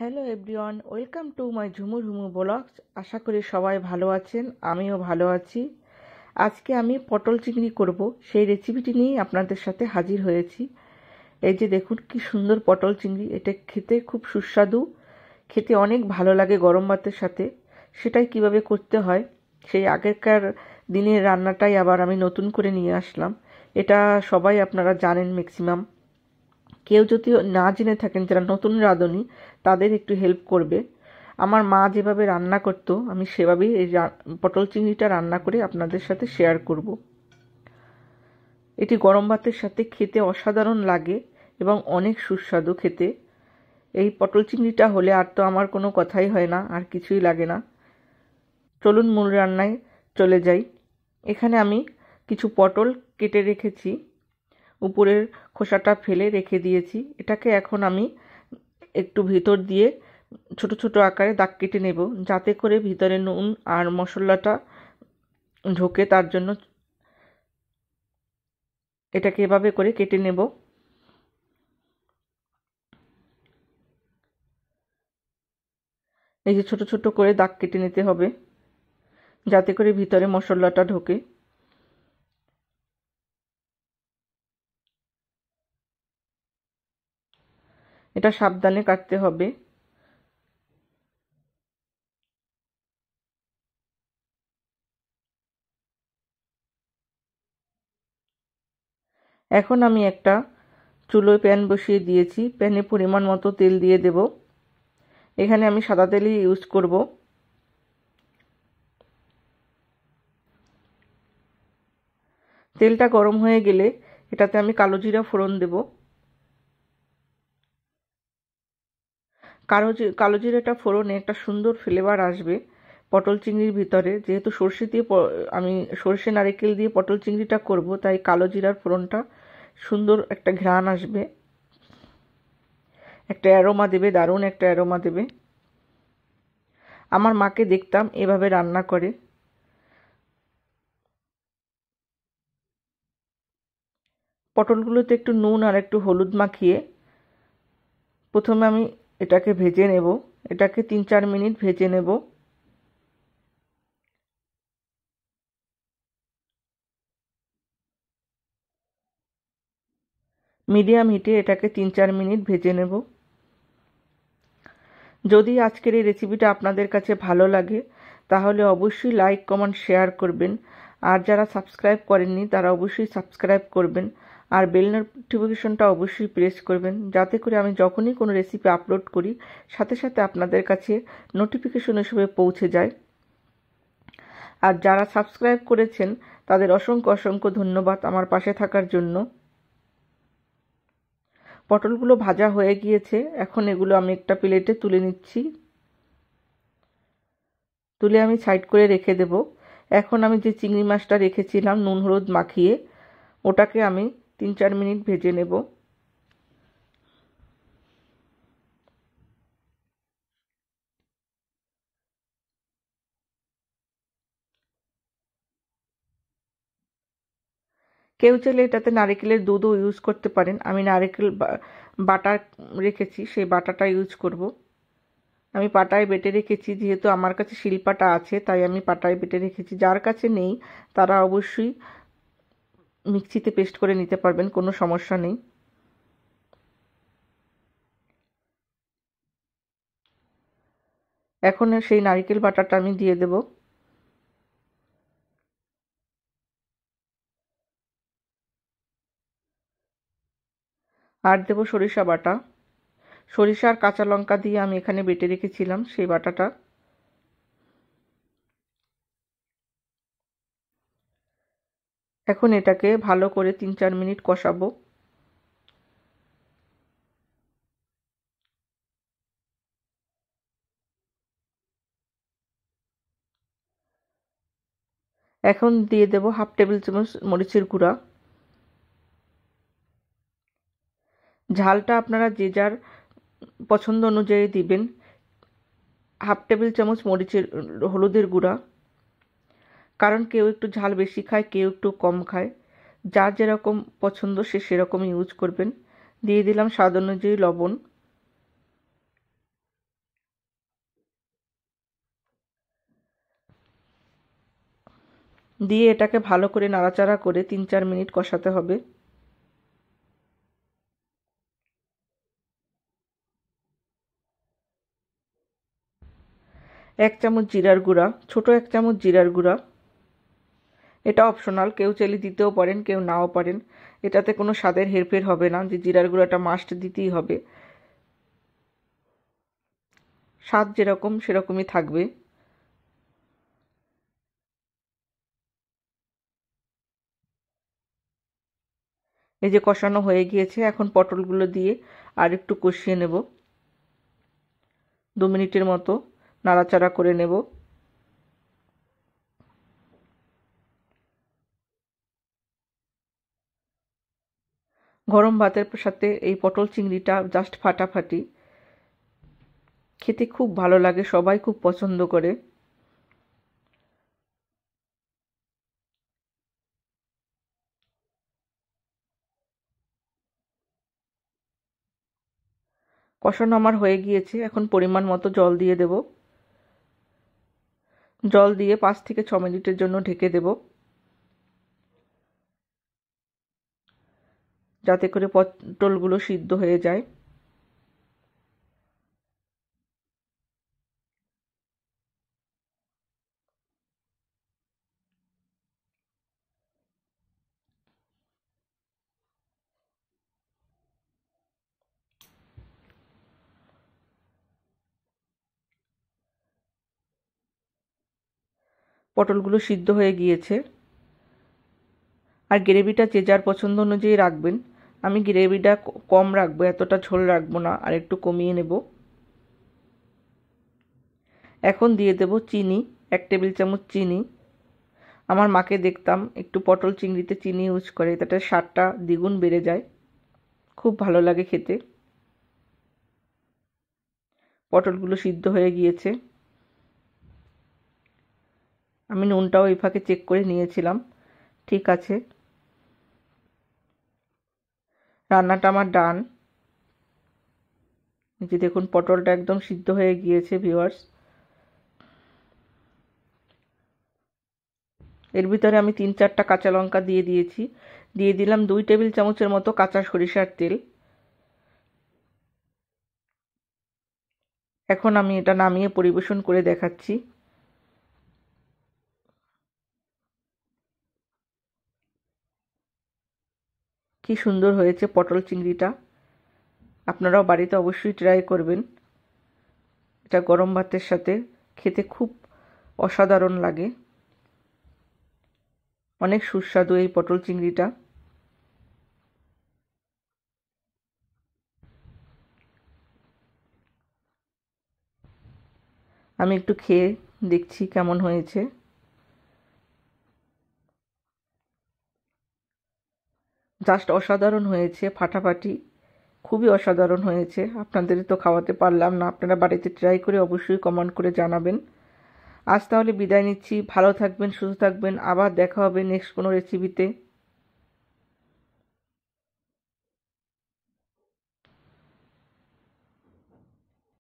hello everyone welcome to my Jhumur হুমু blogs আশা করি সবাই ভালো আছেন আমিও ভালো আছি আজকে আমি পটল চিংড়ি করব সেই রেসিপিটি নিয়েই আপনাদের সাথে হাজির হয়েছি এই যে দেখুন কি সুন্দর পটল চিংড়ি এটা খেতে খুব সুস্বাদু খেতে অনেক ভালো লাগে গরম ভাতের সাথে সেটাই কিভাবে করতে হয় সেই আগেরকার দিনের রান্নাটাই আবার আমি নতুন করে নিয়ে আসলাম এটা সবাই আপনারা জানেন ম্যাক্সিমাম কেউ যদি না জেনে থাকেন যারা নতুন রাঁধুনি তাদের একটু হেল্প করবে আমার মা যেভাবে রান্না করত আমি সেভাবেই এই পটল চিংড়িটা রান্না করে আপনাদের সাথে শেয়ার করব এটি গরম ভাতের সাথে খেতে অসাধারণ লাগে এবং অনেক সুস্বাদু খেতে এই পটল চিংড়িটা হলে আর তো আমার কোনো কথাই হয় না আর কিছুই লাগে না চলুন মূল রান্নায় চলে যাই এখানে আমি কিছু পটল কেটে রেখেছি উপরের খোসাটা ফেলে রেখে দিয়েছি এটাকে এখন আমি একটু ভিতর দিয়ে ছোট ছোট আকারে দাগ কেটে নেব যাতে করে ভিতরে নুন আর মশলাটা ঢোকে তার জন্য এটাকে এভাবে করে কেটে নেব এই যে ছোট ছোট করে দাগ কেটে নিতে হবে যাতে করে ভিতরে মশলাটা ঢোকে এটা সাবধানে কাটতে হবে এখন আমি একটা চুলোয় প্যান বসিয়ে দিয়েছি প্যানে পরিমাণ মতো তেল দিয়ে দেব এখানে আমি সাদা তেলই ইউজ করব তেলটা গরম হয়ে গেলে এটাতে আমি কালো জিরা ফোড়ন দেবো কালো কালো ফোড়নে একটা সুন্দর ফ্লেভার আসবে পটল চিংড়ির ভিতরে যেহেতু সর্ষে দিয়ে আমি সর্ষে নারিকেল দিয়ে পটল চিংড়িটা করব তাই কালো জিরার ফোড়নটা সুন্দর একটা ঘ্রাণ আসবে একটা অ্যারোমা দেবে দারুণ একটা অ্যারোমা দেবে আমার মাকে দেখতাম এভাবে রান্না করে পটলগুলোতে একটু নুন আর একটু হলুদ মাখিয়ে প্রথমে আমি এটাকে ভেজে নেব এটাকে তিন চার মিনিট ভেজে নেব মিডিয়াম হিটে এটাকে তিন চার মিনিট ভেজে নেব যদি আজকের এই রেসিপিটা আপনাদের কাছে ভালো লাগে তাহলে অবশ্যই লাইক কমেন্ট শেয়ার করবেন আর যারা সাবস্ক্রাইব করেননি তারা অবশ্যই সাবস্ক্রাইব করবেন আর বেল নোটিফিকেশনটা অবশ্যই প্রেস করবেন যাতে করে আমি যখনই কোনো রেসিপি আপলোড করি সাথে সাথে আপনাদের কাছে নোটিফিকেশন হিসেবে পৌঁছে যায় আর যারা সাবস্ক্রাইব করেছেন তাদের অসংখ্য অসংখ্য ধন্যবাদ আমার পাশে থাকার জন্য পটলগুলো ভাজা হয়ে গিয়েছে এখন এগুলো আমি একটা প্লেটে তুলে নিচ্ছি তুলে আমি সাইড করে রেখে দেব এখন আমি যে চিংড়ি মাছটা রেখেছিলাম নুন হলুদ মাখিয়ে ওটাকে আমি তিন চার মিনিট ভেজে নেব কেউ চাইলে এটাতে নারকেলের দুধও ইউজ করতে পারেন আমি নারকেল বাটার রেখেছি সেই বাটাটা ইউজ করব আমি পাটায় বেটে রেখেছি যেহেতু আমার কাছে শিল্পাটা আছে তাই আমি পাটায় বেটে রেখেছি যার কাছে নেই তারা অবশ্যই মিক্সিতে পেস্ট করে নিতে পারবেন কোনো সমস্যা নেই এখন সেই নারিকেল বাটাটা আমি দিয়ে দেব আর দেব সরিষা বাটা সরিষা আর কাঁচা লঙ্কা দিয়ে আমি এখানে বেটে রেখেছিলাম সেই বাটাটা এখন এটাকে ভালো করে তিন চার মিনিট কষাবো এখন দিয়ে দেব হাফ টেবিল চামচ মরিচের গুঁড়া ঝালটা আপনারা যে যার পছন্দ অনুযায়ী দিবেন হাফ টেবিল চামচ মরিচের হলুদের গুঁড়া কারণ কেউ একটু ঝাল বেশি খায় কেউ একটু কম খায় যার যেরকম পছন্দ সে সেরকম ইউজ করবেন দিয়ে দিলাম স্বাদ অনুযায়ী লবণ দিয়ে এটাকে ভালো করে নাড়াচাড়া করে তিন চার মিনিট কষাতে হবে এক চামচ জিরার গুঁড়া ছোট এক চামচ জিরার গুঁড়া এটা অপশনাল কেউ চাইলে দিতেও পারেন কেউ নাও পারেন এটাতে কোনো স্বাদের হেরফের হবে না যে জিরার গুঁড়াটা মাস্ট দিতেই হবে স্বাদ যেরকম সেরকমই থাকবে এই যে কষানো হয়ে গিয়েছে এখন পটলগুলো দিয়ে আর একটু কষিয়ে নেব দু মিনিটের মতো নাড়াচাড়া করে নেব গরম ভাতের সাথে এই পটল চিংড়িটা জাস্ট ফাটাফাটি খেতে খুব ভালো লাগে সবাই খুব পছন্দ করে কষানো আমার হয়ে গিয়েছে এখন পরিমাণ মতো জল দিয়ে দেব জল দিয়ে পাঁচ থেকে ছ মিনিটের জন্য ঢেকে দেবো যাতে করে পটলগুলো সিদ্ধ হয়ে যায় পটলগুলো সিদ্ধ হয়ে গিয়েছে আর গ্রেভিটা যে যার পছন্দ অনুযায়ী রাখবেন আমি গ্রেভিটা কম রাখবো এতটা ঝোল রাখবো না আর একটু কমিয়ে নেব এখন দিয়ে দেব চিনি এক টেবিল চামচ চিনি আমার মাকে দেখতাম একটু পটল চিংড়িতে চিনি ইউজ করে তাতে স্বাদটা দ্বিগুণ বেড়ে যায় খুব ভালো লাগে খেতে পটলগুলো সিদ্ধ হয়ে গিয়েছে আমি নুনটাও এই ফাঁকে চেক করে নিয়েছিলাম ঠিক আছে রান্নাটা আমার ডান যে দেখুন পটলটা একদম সিদ্ধ হয়ে গিয়েছে ভিওয়ার্স এর ভিতরে আমি তিন চারটা কাঁচা লঙ্কা দিয়ে দিয়েছি দিয়ে দিলাম দুই টেবিল চামচের মতো কাঁচা সরিষার তেল এখন আমি এটা নামিয়ে পরিবেশন করে দেখাচ্ছি কি সুন্দর হয়েছে পটল চিংড়িটা আপনারাও বাড়িতে অবশ্যই ট্রাই করবেন এটা গরম ভাতের সাথে খেতে খুব অসাধারণ লাগে অনেক সুস্বাদু এই পটল চিংড়িটা আমি একটু খেয়ে দেখছি কেমন হয়েছে জাস্ট অসাধারণ হয়েছে ফাটাফাটি খুবই অসাধারণ হয়েছে আপনাদের তো খাওয়াতে পারলাম না আপনারা বাড়িতে ট্রাই করে অবশ্যই কমেন্ট করে জানাবেন আজ তাহলে বিদায় নিচ্ছি ভালো থাকবেন সুস্থ থাকবেন আবার দেখা হবে নেক্সট কোনো রেসিপিতে